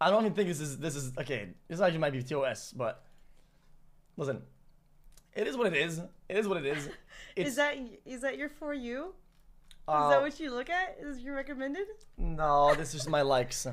I don't even think this is this is okay. This actually might be TOS, but listen, it is what it is. It is what it is. It's, is that is that your for you? Uh, is that uh, what you look at? Is your recommended? No, this is my likes.